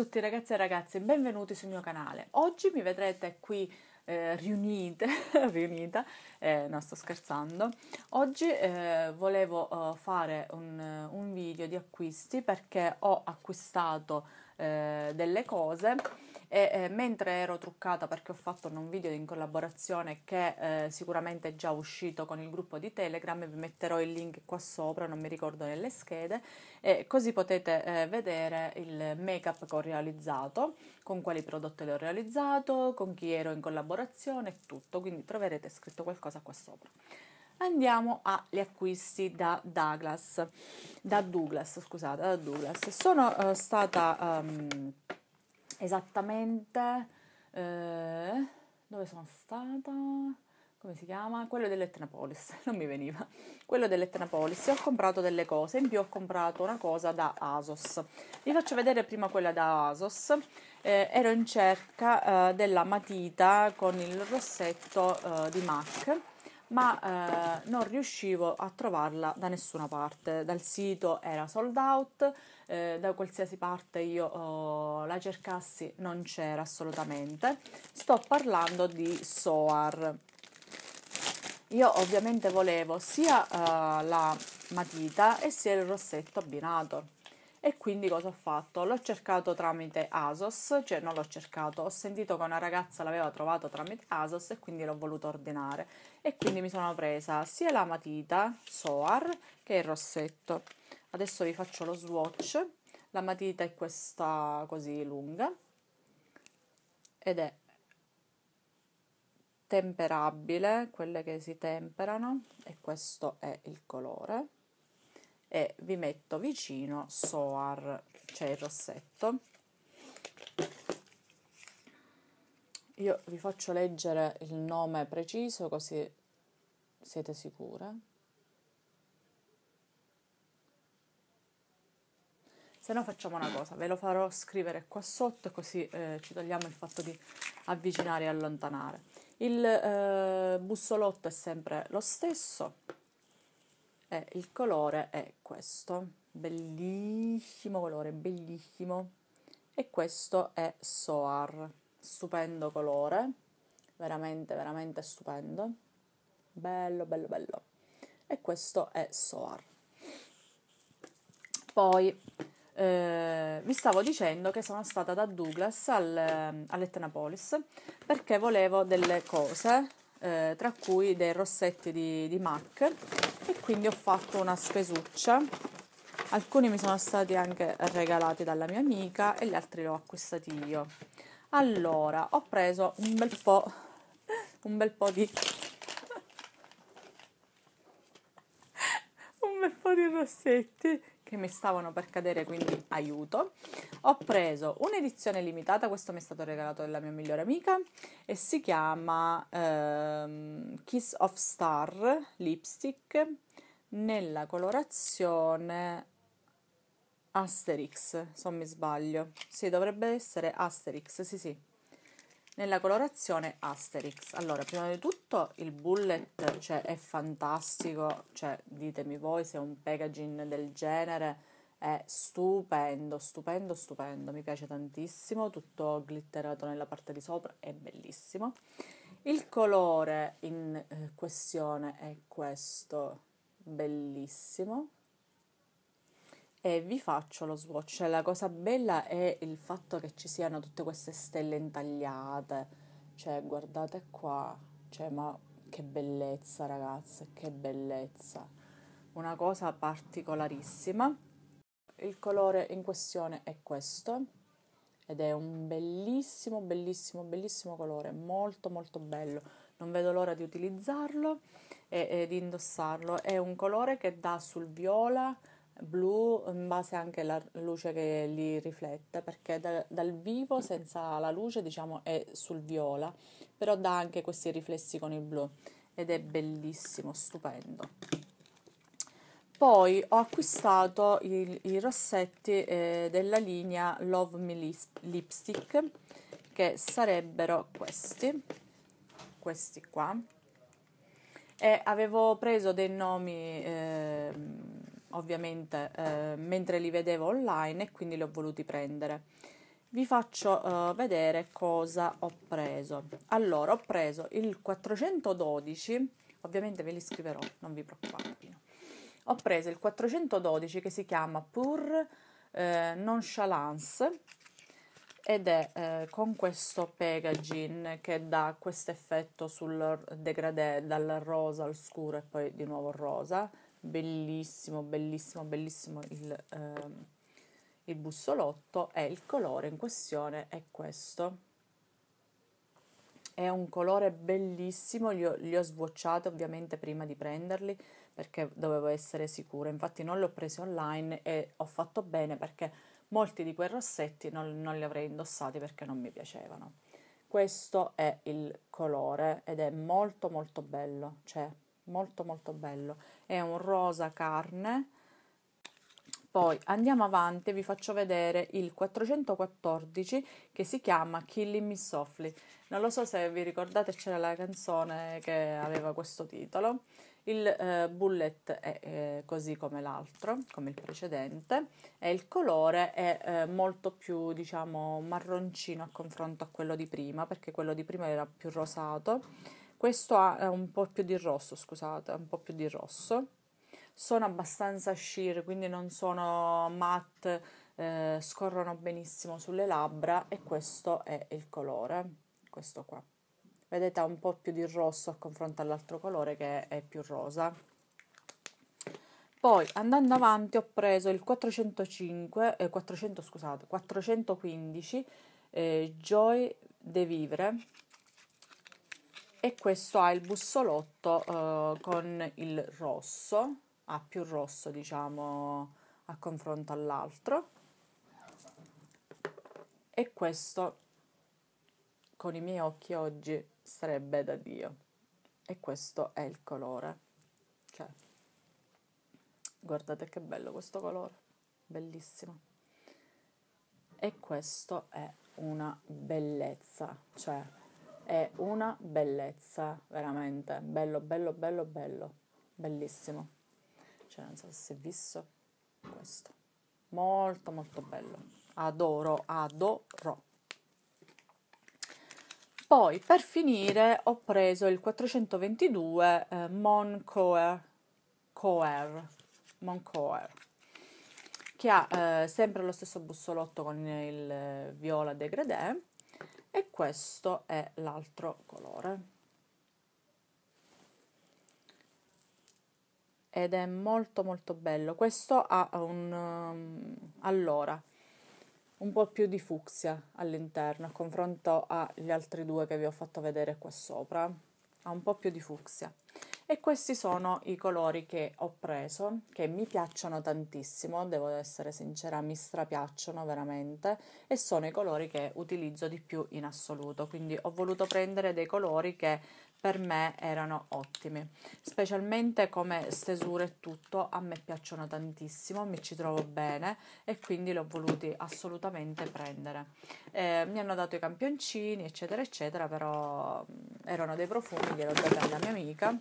tutti ragazzi e ragazze, benvenuti sul mio canale. Oggi mi vedrete qui eh, riunite, riunita, eh, no sto scherzando. Oggi eh, volevo oh, fare un, un video di acquisti perché ho acquistato eh, delle cose e eh, mentre ero truccata perché ho fatto un video in collaborazione che eh, sicuramente è già uscito con il gruppo di Telegram, vi metterò il link qua sopra, non mi ricordo nelle schede, e così potete eh, vedere il make-up che ho realizzato, con quali prodotti l'ho realizzato, con chi ero in collaborazione e tutto, quindi troverete scritto qualcosa qua sopra andiamo agli acquisti da Douglas. Da Douglas, scusate, da Douglas. Sono uh, stata um, esattamente... Eh, dove sono stata? come si chiama? Quello dell'Etnapolis, non mi veniva. Quello dell'Etnapolis, ho comprato delle cose, in più ho comprato una cosa da Asos. Vi faccio vedere prima quella da Asos. Eh, ero in cerca eh, della matita con il rossetto eh, di MAC ma eh, non riuscivo a trovarla da nessuna parte. Dal sito era sold out, eh, da qualsiasi parte io oh, la cercassi non c'era assolutamente. Sto parlando di Soar. Io ovviamente volevo sia eh, la matita e sia il rossetto abbinato e quindi cosa ho fatto? L'ho cercato tramite ASOS, cioè non l'ho cercato, ho sentito che una ragazza l'aveva trovato tramite ASOS e quindi l'ho voluto ordinare. E quindi mi sono presa sia la matita SOAR che il rossetto. Adesso vi faccio lo swatch. La matita è questa così lunga ed è temperabile, quelle che si temperano e questo è il colore e vi metto vicino soar cioè il rossetto io vi faccio leggere il nome preciso così siete sicure se no facciamo una cosa ve lo farò scrivere qua sotto così eh, ci togliamo il fatto di avvicinare e allontanare il eh, bussolotto è sempre lo stesso e eh, il colore è questo, bellissimo colore, bellissimo. E questo è Soar, stupendo colore, veramente, veramente stupendo. Bello, bello, bello. E questo è Soar. Poi eh, vi stavo dicendo che sono stata da Douglas al, ehm, all'Etnapolis perché volevo delle cose eh, tra cui dei rossetti di, di MAC e quindi ho fatto una spesuccia. Alcuni mi sono stati anche regalati dalla mia amica e gli altri li ho acquistati io. Allora, ho preso un bel po', un bel po' di un bel po' di rossetti che mi stavano per cadere, quindi aiuto. Ho preso un'edizione limitata, questo mi è stato regalato dalla mia migliore amica e si chiama ehm, Kiss of Star Lipstick nella colorazione Asterix, se non mi sbaglio. Sì, dovrebbe essere Asterix, sì sì nella colorazione Asterix. Allora, prima di tutto il bullet cioè, è fantastico, cioè, ditemi voi se un packaging del genere è stupendo, stupendo, stupendo, mi piace tantissimo, tutto glitterato nella parte di sopra, è bellissimo. Il colore in eh, questione è questo, bellissimo, e vi faccio lo swatch. Cioè, la cosa bella è il fatto che ci siano tutte queste stelle intagliate. Cioè, guardate qua, cioè, ma che bellezza, ragazze, che bellezza. Una cosa particolarissima. Il colore in questione è questo ed è un bellissimo, bellissimo, bellissimo colore, molto molto bello. Non vedo l'ora di utilizzarlo e, e di indossarlo. È un colore che dà sul viola blu in base anche alla luce che li riflette perché da, dal vivo senza la luce diciamo è sul viola però dà anche questi riflessi con il blu ed è bellissimo, stupendo poi ho acquistato i, i rossetti eh, della linea Love Me Lip- Lipstick che sarebbero questi questi qua e avevo preso dei nomi eh, ovviamente eh, mentre li vedevo online e quindi li ho voluti prendere. Vi faccio eh, vedere cosa ho preso. Allora, ho preso il 412, ovviamente ve li scriverò, non vi preoccupate. Ho preso il 412 che si chiama Pur eh, Nonchalance ed è eh, con questo packaging che dà questo effetto sul degradé dal rosa al scuro e poi di nuovo rosa bellissimo, bellissimo, bellissimo il, ehm, il bussolotto e il colore in questione è questo. È un colore bellissimo, li ho, li ho sbocciati ovviamente prima di prenderli perché dovevo essere sicura, infatti non li ho presi online e ho fatto bene perché molti di quei rossetti non, non li avrei indossati perché non mi piacevano. Questo è il colore ed è molto molto bello, cioè molto molto bello è un rosa carne poi andiamo avanti vi faccio vedere il 414 che si chiama Killing Me Softly non lo so se vi ricordate c'era la canzone che aveva questo titolo il eh, bullet è eh, così come l'altro, come il precedente, e il colore è eh, molto più, diciamo, marroncino a confronto a quello di prima, perché quello di prima era più rosato questo ha un po' più di rosso, scusate, un po' più di rosso. Sono abbastanza sheer, quindi non sono matte, eh, scorrono benissimo sulle labbra e questo è il colore, questo qua. Vedete ha un po' più di rosso a confronto all'altro colore che è più rosa. Poi andando avanti ho preso il 405, eh, 400, scusate, 415 eh, Joy de Vivre e questo ha il bussolotto eh, con il rosso, ha più rosso diciamo a confronto all'altro e questo con i miei occhi oggi sarebbe da Dio e questo è il colore cioè guardate che bello questo colore bellissimo e questo è una bellezza cioè è una bellezza, veramente. Bello, bello, bello, bello. Bellissimo. Cioè, non so se si è visto questo. Molto, molto bello. Adoro, adoro. Poi, per finire, ho preso il 422 eh, Moncoer. Coer, Moncoer che ha eh, sempre lo stesso bussolotto con il eh, viola degradé e questo è l'altro colore. Ed è molto molto bello. Questo ha un um, allora un po' più di fucsia all'interno a confronto agli altri due che vi ho fatto vedere qua sopra. Ha un po' più di fucsia e questi sono i colori che ho preso che mi piacciono tantissimo devo essere sincera mi strapiacciono veramente e sono i colori che utilizzo di più in assoluto quindi ho voluto prendere dei colori che per me erano ottimi, specialmente come stesura e tutto, a me piacciono tantissimo, mi ci trovo bene e quindi li ho voluti assolutamente prendere. Eh, mi hanno dato i campioncini, eccetera, eccetera, però mm, erano dei profumi, ho data alla mia amica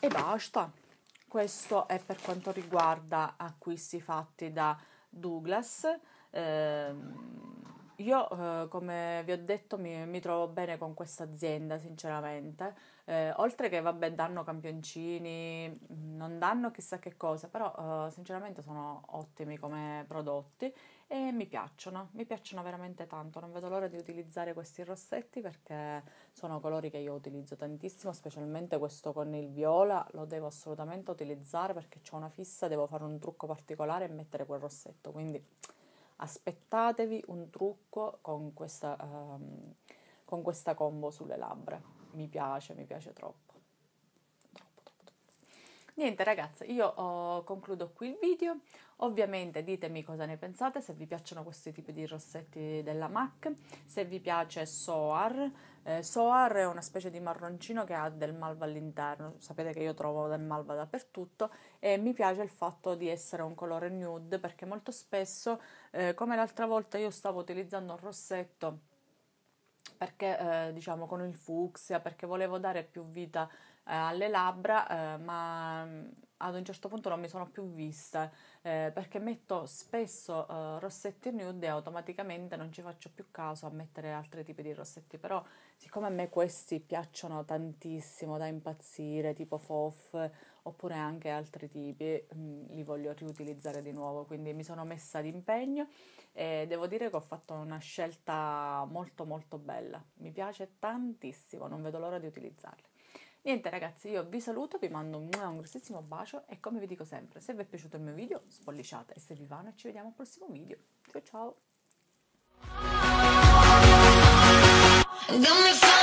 e basta. Questo è per quanto riguarda acquisti fatti da Douglas. Eh, io, eh, come vi ho detto, mi, mi, trovo bene con questa azienda, sinceramente. Eh, oltre che, vabbè, danno campioncini, non danno chissà che cosa, però eh, sinceramente sono ottimi come prodotti e mi piacciono, mi piacciono veramente tanto. Non vedo l'ora di utilizzare questi rossetti perché sono colori che io utilizzo tantissimo, specialmente questo con il viola, lo devo assolutamente utilizzare perché ho una fissa, devo fare un trucco particolare e mettere quel rossetto, quindi aspettatevi un trucco con questa, um, con questa combo sulle labbra. Mi piace, mi piace troppo. Niente ragazzi, io oh, concludo qui il video. Ovviamente ditemi cosa ne pensate, se vi piacciono questi tipi di rossetti della MAC, se vi piace Soar. Eh, Soar è una specie di marroncino che ha del malva all'interno, sapete che io trovo del malva dappertutto e mi piace il fatto di essere un colore nude perché molto spesso, eh, come l'altra volta io stavo utilizzando un rossetto perché eh, diciamo con il fucsia, perché volevo dare più vita a eh, alle labbra, eh, ma mm, ad un certo punto non mi sono più vista eh, perché metto spesso eh, rossetti nude e automaticamente non ci faccio più caso a mettere altri tipi di rossetti però siccome a me questi piacciono tantissimo da impazzire tipo fof oppure anche altri tipi mh, mm, li voglio riutilizzare di nuovo quindi mi sono messa d'impegno e devo dire che ho fatto una scelta molto molto bella mi piace tantissimo non vedo l'ora di utilizzarli Niente ragazzi, io vi saluto, vi mando un, grossissimo bacio e come vi dico sempre, se vi è piaciuto il mio video spolliciate e se vi va noi ci vediamo al prossimo video. Ciao ciao!